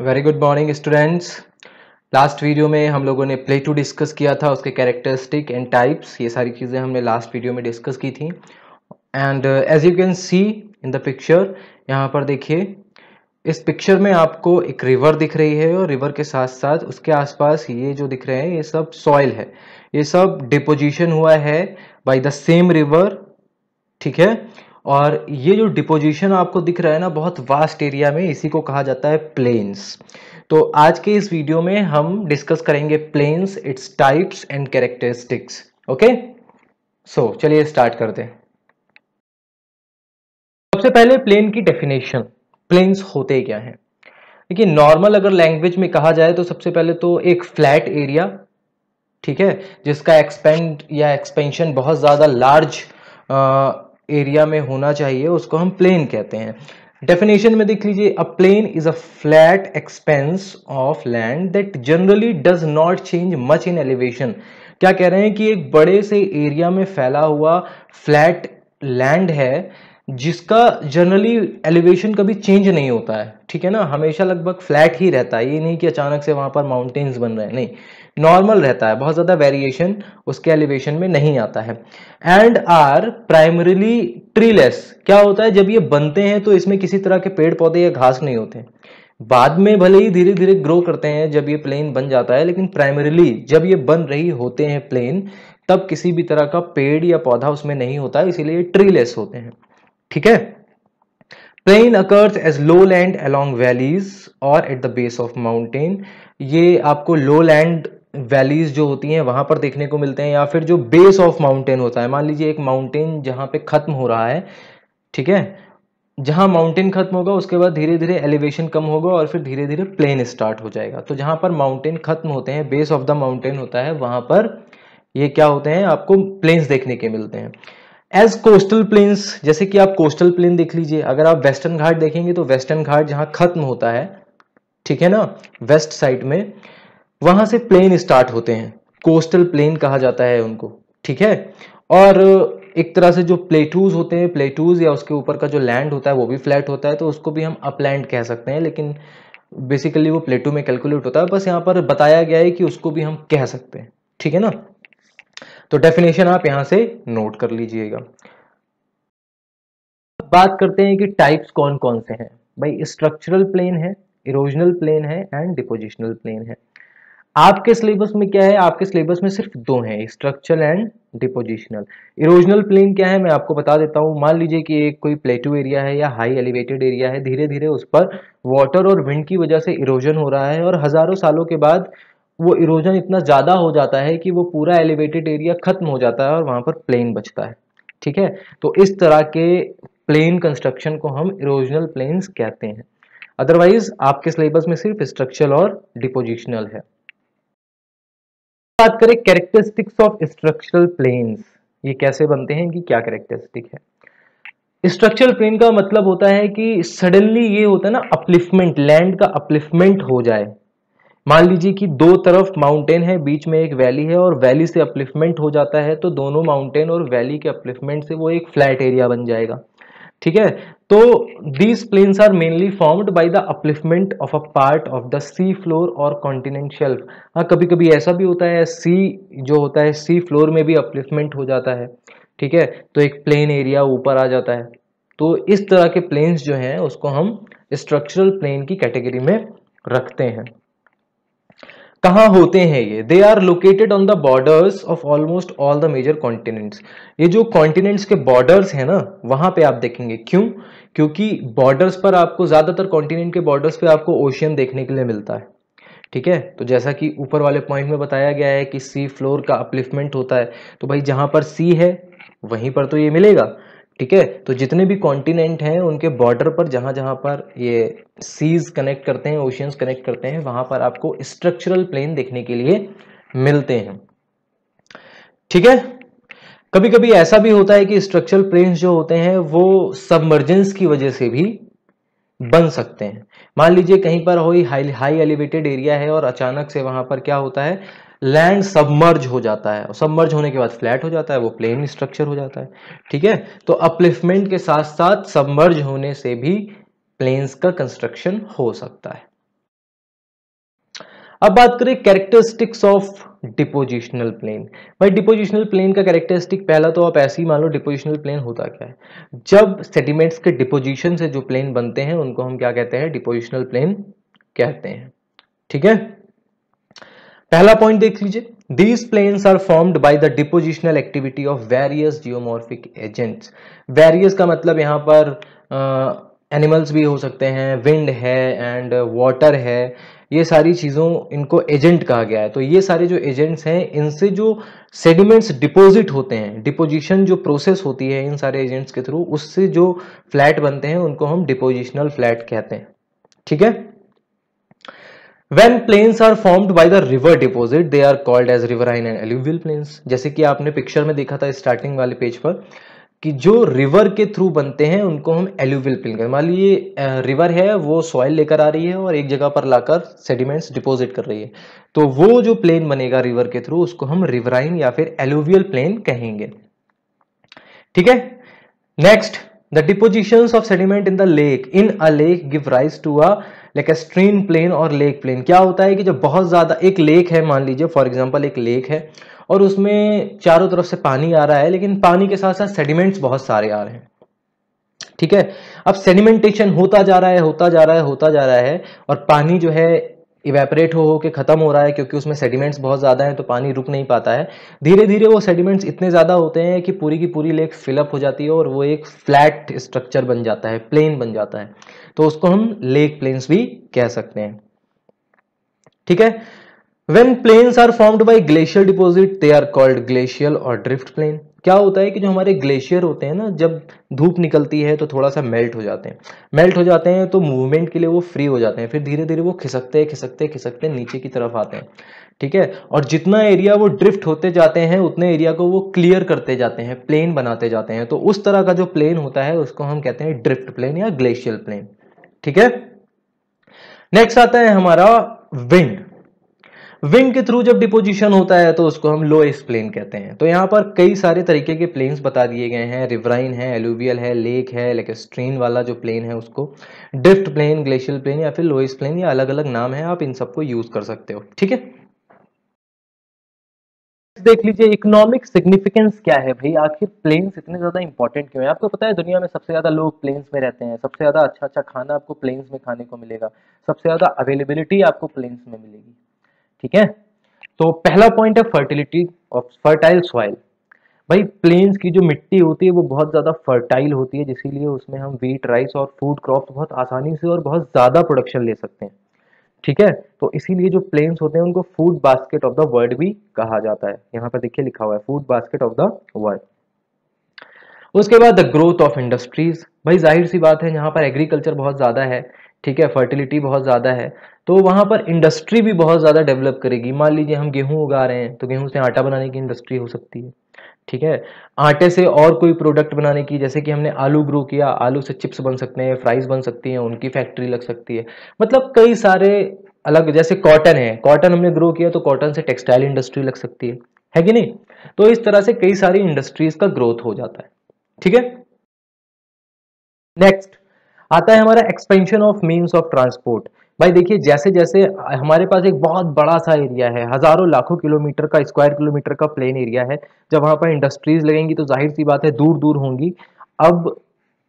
very good morning students last video में हम लोगों ने प्ले टू डिस्कस किया था उसके कैरेक्टरिस्टिक एंड टाइप्स ये सारी चीज़ें हमने लास्ट वीडियो में डिस्कस की थी and as you can see in the picture यहाँ पर देखिए इस पिक्चर में आपको एक रिवर दिख रही है और रिवर के साथ साथ उसके आसपास ये जो दिख रहे हैं ये सब सॉइल है ये सब डिपोजिशन हुआ है बाई द सेम रिवर ठीक है और ये जो डिपोजिशन आपको दिख रहा है ना बहुत वास्ट एरिया में इसी को कहा जाता है प्लेन्स तो आज के इस वीडियो में हम डिस्कस करेंगे plains its types and characteristics okay so चलिए स्टार्ट करते हैं सबसे पहले प्लेन की डेफिनेशन प्लेन्स होते क्या हैं देखिए नॉर्मल अगर लैंग्वेज में कहा जाए तो सबसे पहले तो एक फ्लैट एरिया ठीक है जिसका एक्सपेंड या एक्सपेंशन बहुत ज़्यादा लार्ज एरिया में होना चाहिए उसको हम प्लेन कहते हैं डेफिनेशन में देख लीजिए a plain is a flat expanse of land that generally does not change much in elevation क्या कह रहे हैं कि एक बड़े से एरिया में फैला हुआ फ्लैट लैंड है जिसका जनरली एलिवेशन कभी चेंज नहीं होता है ठीक है ना हमेशा लगभग फ्लैट ही रहता है ये नहीं कि अचानक से वहाँ पर माउंटेन्स बन रहे हैं नहीं नॉर्मल रहता है बहुत ज़्यादा वेरिएशन उसके एलिवेशन में नहीं आता है एंड आर प्राइमरीली ट्रीलेस क्या होता है जब ये बनते हैं तो इसमें किसी तरह के पेड़ पौधे या घास नहीं होते बाद में भले ही धीरे धीरे ग्रो करते हैं जब ये प्लेन बन जाता है लेकिन प्राइमरीली जब ये बन रही होते हैं प्लेन तब किसी भी तरह का पेड़ या पौधा उसमें नहीं होता इसीलिए ट्रीलेस होते हैं ठीक है plain occurs as low land along valleys और at the base of mountain ये आपको लो लैंड वैलीज जो होती हैं वहां पर देखने को मिलते हैं या फिर जो बेस ऑफ माउंटेन होता है मान लीजिए एक माउंटेन जहां पे खत्म हो रहा है ठीक है जहां माउंटेन खत्म होगा उसके बाद धीरे धीरे एलिवेशन कम होगा और फिर धीरे धीरे प्लेन स्टार्ट हो जाएगा तो जहां पर माउंटेन खत्म होते हैं बेस ऑफ द माउंटेन होता है वहां पर ये क्या होते हैं आपको प्लेन्स देखने के मिलते हैं एज कोस्टल प्लेन्स जैसे कि आप कोस्टल प्लेन देख लीजिए अगर आप वेस्टर्न घाट देखेंगे तो वेस्टर्न घाट जहाँ खत्म होता है ठीक है ना वेस्ट साइड में वहां से प्लेन स्टार्ट होते हैं कोस्टल प्लेन कहा जाता है उनको ठीक है और एक तरह से जो प्लेटूज होते हैं प्लेटूज या उसके ऊपर का जो लैंड होता है वो भी फ्लैट होता है तो उसको भी हम अपलैंड कह सकते हैं लेकिन बेसिकली वो प्लेटू में कैलकुलेट होता है बस यहाँ पर बताया गया है कि उसको भी हम कह सकते हैं ठीक है ना तो डेफिनेशन आप यहां से नोट कर लीजिएगा बात करते हैं कि टाइप्स कौन कौन से हैं भाई स्ट्रक्चरल प्लेन है इरोजनल प्लेन है एंड डिपोजिशनल प्लेन है आपके सिलेबस में क्या है आपके सिलेबस में सिर्फ दो हैं structural and depositional erosional plain क्या है मैं आपको बता देता हूँ मान लीजिए कि एक कोई प्लेटू एरिया है या हाई एलिवेटेड एरिया है धीरे धीरे उस पर वाटर और विंड की वजह से इरोजन हो रहा है और हज़ारों सालों के बाद वो इरोजन इतना ज़्यादा हो जाता है कि वो पूरा एलिवेटेड एरिया ख़त्म हो जाता है और वहाँ पर प्लेन बचता है ठीक है तो इस तरह के प्लेन कंस्ट्रक्शन को हम इरोजनल प्लेन्स कहते हैं अदरवाइज आपके सिलेबस में सिर्फ स्ट्रक्चरल और डिपोजिशनल है बात करें कैरेक्टरिस्टिक्स ऑफ स्ट्रक्चरल प्लेन्स ये कैसे बनते हैं इनकी क्या कैरेक्टरिस्टिक है स्ट्रक्चरल प्लेन का मतलब होता है कि सडनली ये होता है ना अपलिफ्टमेंट लैंड का अपलिफ्टमेंट हो जाए मान लीजिए कि दो तरफ माउंटेन है बीच में एक वैली है और वैली से अपलिफ्टमेंट हो जाता है तो दोनों माउंटेन और वैली के अपलिफ्टमेंट से वो एक फ्लैट एरिया बन जाएगा ठीक है तो these plains are mainly formed by the upliftment of a part of the sea floor और कॉन्टिनेंट शेल्फ हाँ कभी कभी ऐसा भी होता है सी जो होता है सी फ्लोर में भी अपलिफ्टमेंट हो जाता है ठीक है तो एक प्लेन एरिया ऊपर आ जाता है तो इस तरह के प्लेन्स जो हैं उसको हम स्ट्रक्चरल प्लेन की कैटेगरी में रखते हैं कहाँ होते हैं ये they are located on the borders of almost all the major continents ये जो कॉन्टिनेंट्स के बॉर्डर्स हैं ना वहाँ पे आप देखेंगे क्यों क्योंकि बॉर्डर्स पर आपको ज़्यादातर कॉन्टिनेंट के बॉर्डर्स पे आपको ओशियन देखने के लिए मिलता है ठीक है तो जैसा कि ऊपर वाले पॉइंट में बताया गया है कि सी फ्लोर का अपलिफ्टमेंट होता है तो भाई जहाँ पर सी है वहीं पर तो ये मिलेगा ठीक है तो जितने भी कॉन्टिनेंट हैं उनके बॉर्डर पर जहां जहां पर ये सीज कनेक्ट करते हैं ओशियंस कनेक्ट करते हैं वहां पर आपको स्ट्रक्चरल प्लेन देखने के लिए मिलते हैं ठीक है कभी कभी ऐसा भी होता है कि स्ट्रक्चरल प्लेन्स जो होते हैं वो सबमर्जेंस की वजह से भी बन सकते हैं मान लीजिए कहीं पर हो हाई हाई एलिवेटेड एरिया है और अचानक से वहां पर क्या होता है लैंड सबमर्ज हो जाता है सबमर्ज होने के बाद फ्लैट हो जाता है वो प्लेन स्ट्रक्चर हो जाता है ठीक है तो अपलिफ्टमेंट के साथ साथ सबमर्ज होने से भी प्लेन्स का कंस्ट्रक्शन हो सकता है अब बात करें कैरेक्टरिस्टिक्स ऑफ डिपोजिशनल प्लेन भाई डिपोजिशनल प्लेन का कैरेक्टरिस्टिक पहला तो आप ऐसे ही मान लो डिपोजिशनल प्लेन होता क्या है जब सेटिमेंट्स के डिपोजिशन से जो प्लेन बनते हैं उनको हम क्या कहते हैं डिपोजिशनल प्लेन कहते हैं ठीक है पहला पॉइंट देख लीजिए these plains are formed by the depositional activity of various geomorphic agents various का मतलब यहाँ पर एनिमल्स भी हो सकते हैं विंड है एंड वाटर है ये सारी चीज़ों इनको एजेंट कहा गया है तो ये सारे जो एजेंट्स हैं इनसे जो सेडिमेंट्स डिपोजिट होते हैं डिपोजिशन जो प्रोसेस होती है इन सारे एजेंट्स के थ्रू उससे जो फ्लैट बनते हैं उनको हम डिपोजिशनल फ्लैट कहते हैं ठीक है when plains are formed by the river deposit they are called as riverine and alluvial plains जैसे कि आपने पिक्चर में देखा था स्टार्टिंग वाले पेज पर कि जो रिवर के थ्रू बनते हैं उनको हम एल्यूवियल प्लेन कहते मान लीजिए रिवर है वो सॉइल लेकर आ रही है और एक जगह पर लाकर सेडिमेंट्स डिपोजिट कर रही है तो वो जो प्लेन बनेगा रिवर के थ्रू उसको हम रिवराइन या फिर एल्यूवियल प्लेन कहेंगे ठीक है next the deposition of sediment in the lake in a lake give rise to a lacustrine plain और लेक प्लेन क्या होता है कि जब बहुत ज़्यादा एक लेक है मान लीजिए फॉर एग्जाम्पल एक लेक है और उसमें चारों तरफ से पानी आ रहा है लेकिन पानी के साथ साथ सेडिमेंट्स बहुत सारे आ रहे हैं ठीक है अब सेडिमेंटेशन होता जा रहा है होता जा रहा है होता जा रहा है और पानी जो है इवेपरेट हो हो के ख़त्म हो रहा है क्योंकि उसमें सेडिमेंट्स बहुत ज़्यादा हैं तो पानी रुक नहीं पाता है धीरे धीरे वो सेडिमेंट्स इतने ज़्यादा होते हैं कि पूरी की पूरी लेक फिलअप हो जाती है और वो एक फ्लैट स्ट्रक्चर बन जाता है प्लेन बन जाता है तो उसको हम लेक प्लेन्स भी कह सकते हैं ठीक है when plains are formed by glacier deposit they are called glacial और ड्रिफ्ट प्लेन क्या होता है कि जो हमारे ग्लेशियर होते हैं ना जब धूप निकलती है तो थोड़ा सा मेल्ट हो जाते हैं मेल्ट हो जाते हैं तो मूवमेंट के लिए वो फ्री हो जाते हैं फिर धीरे धीरे वो खिसकते खिसकते खिसकते नीचे की तरफ आते हैं ठीक है और जितना एरिया वो ड्रिफ्ट होते जाते हैं उतने एरिया को वो क्लियर करते जाते हैं प्लेन बनाते जाते हैं तो उस तरह का जो प्लेन होता है उसको हम कहते हैं ड्रिफ्ट प्लेन या ग्लेशियल प्लेन ठीक है नेक्स्ट आता है हमारा विंड विंग के थ्रू जब डिपोजिशन होता है तो उसको हम लो एस प्लेन कहते हैं तो यहाँ पर कई सारे तरीके के प्लेन्स बता दिए गए हैं रिवराइन है एलुवियल है लेक है स्ट्रेन वाला जो प्लेन है उसको डिफ्ट प्लेन ग्लेशियल प्लेन या फिर लोएस प्लेन या अलग अलग नाम है आप इन सबको यूज कर सकते हो ठीक है देख लीजिए इकोनॉमिक सिग्निफिकेंस क्या है भाई आखिर प्लेन्स इतने ज्यादा इंपॉर्टेंट क्यों है आपको पता है दुनिया में सबसे ज्यादा लोग प्लेन्स में रहते हैं सबसे ज्यादा अच्छा अच्छा खाना आपको प्लेन्स में खाने को मिलेगा सबसे ज्यादा अवेलेबिलिटी आपको प्लेन्स में मिलेगी ठीक है तो पहला पॉइंट है फर्टिलिटी ऑफ फर्टाइल सॉइल भाई प्लेन्स की जो मिट्टी होती है वो बहुत ज़्यादा फर्टाइल होती है जिसीलिए उसमें हम वीट राइस और फूड क्रॉप बहुत आसानी से और बहुत ज़्यादा प्रोडक्शन ले सकते हैं ठीक है तो इसीलिए जो प्लेन्स होते हैं उनको food basket of the world भी कहा जाता है यहाँ पर देखिए लिखा हुआ है food basket of the world उसके बाद द ग्रोथ ऑफ इंडस्ट्रीज भाई जाहिर सी बात है यहाँ पर एग्रीकल्चर बहुत ज़्यादा है ठीक है फर्टिलिटी बहुत ज़्यादा है तो वहाँ पर इंडस्ट्री भी बहुत ज़्यादा डेवलप करेगी मान लीजिए हम गेहूँ उगा रहे हैं तो गेहूँ से आटा बनाने की इंडस्ट्री हो सकती है ठीक है आटे से और कोई प्रोडक्ट बनाने की जैसे कि हमने आलू ग्रो किया आलू से चिप्स बन सकते हैं फ्राइज बन सकती हैं उनकी फैक्ट्री लग सकती है मतलब कई सारे अलग जैसे कॉटन है कॉटन हमने ग्रो किया तो कॉटन से टेक्सटाइल इंडस्ट्री लग सकती है है कि नहीं तो इस तरह से कई सारी इंडस्ट्रीज का ग्रोथ हो जाता है ठीक है नेक्स्ट आता है हमारा expansion of means of transport भाई देखिए जैसे जैसे हमारे पास एक बहुत बड़ा सा एरिया है हज़ारों लाखों किलोमीटर का स्क्वायर किलोमीटर का प्लेन एरिया है जब वहां पर इंडस्ट्रीज़ लगेंगी तो जाहिर सी बात है दूर दूर होंगी अब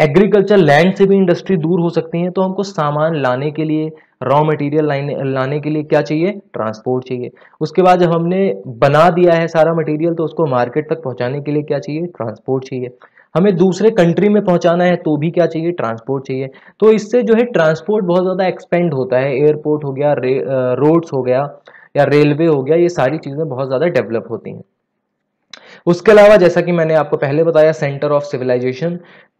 एग्रीकल्चर लैंड से भी इंडस्ट्री दूर हो सकती है तो हमको सामान लाने के लिए रॉ मटेरियल लाने के लिए क्या चाहिए ट्रांसपोर्ट चाहिए उसके बाद जब हमने बना दिया है सारा मटेरियल तो उसको मार्केट तक पहुंचाने के लिए क्या चाहिए ट्रांसपोर्ट चाहिए हमें दूसरे कंट्री में पहुंचाना है तो भी क्या चाहिए ट्रांसपोर्ट चाहिए तो इससे जो है ट्रांसपोर्ट बहुत ज़्यादा एक्सपेंड होता है एयरपोर्ट हो गया रोड्स हो गया या रेलवे हो गया ये सारी चीज़ें बहुत ज़्यादा डेवलप होती हैं उसके अलावा जैसा कि मैंने आपको पहले बताया सेंटर ऑफ सिविलाइजेशन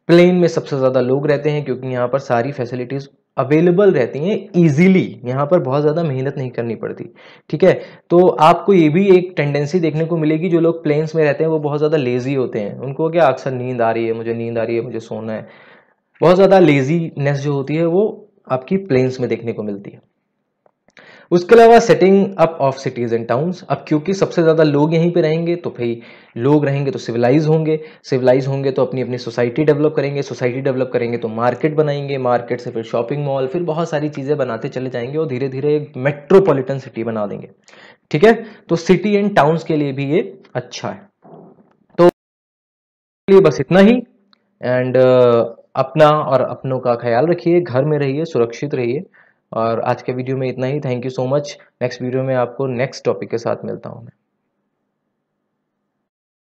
प्लेन में सबसे ज़्यादा लोग रहते हैं क्योंकि यहाँ पर सारी फैसिलिटीज़ अवेलेबल रहती हैं इजीली यहाँ पर बहुत ज़्यादा मेहनत नहीं करनी पड़ती ठीक है तो आपको ये भी एक टेंडेंसी देखने को मिलेगी जो लोग प्लेन्स में रहते हैं वो बहुत ज़्यादा लेज़ी होते हैं उनको क्या अक्सर नींद आ रही है मुझे नींद आ रही है मुझे सोना है बहुत ज़्यादा लेज़ीनेस जो होती है वो आपकी प्लेन्स में देखने को मिलती है उसके अलावा setting up of cities and towns अब क्योंकि सबसे ज़्यादा लोग यहीं पे रहेंगे तो भाई लोग रहेंगे तो सिविलाइज होंगे सिविलाइज होंगे तो अपनी अपनी सोसाइटी डेवलप करेंगे सोसाइटी डेवलप करेंगे तो मार्केट बनाएंगे मार्केट से फिर शॉपिंग मॉल फिर बहुत सारी चीज़ें बनाते चले जाएंगे और धीरे धीरे एक मेट्रोपोलिटन सिटी बना देंगे ठीक है तो सिटी एंड टाउन्स के लिए भी ये अच्छा है तो बस इतना ही एंड uh, अपना और अपनों का ख्याल रखिए घर में रहिए सुरक्षित रहिए और आज के वीडियो में इतना ही thank you so much next video में आपको नेक्स्ट टॉपिक के साथ मिलता हूँ मैं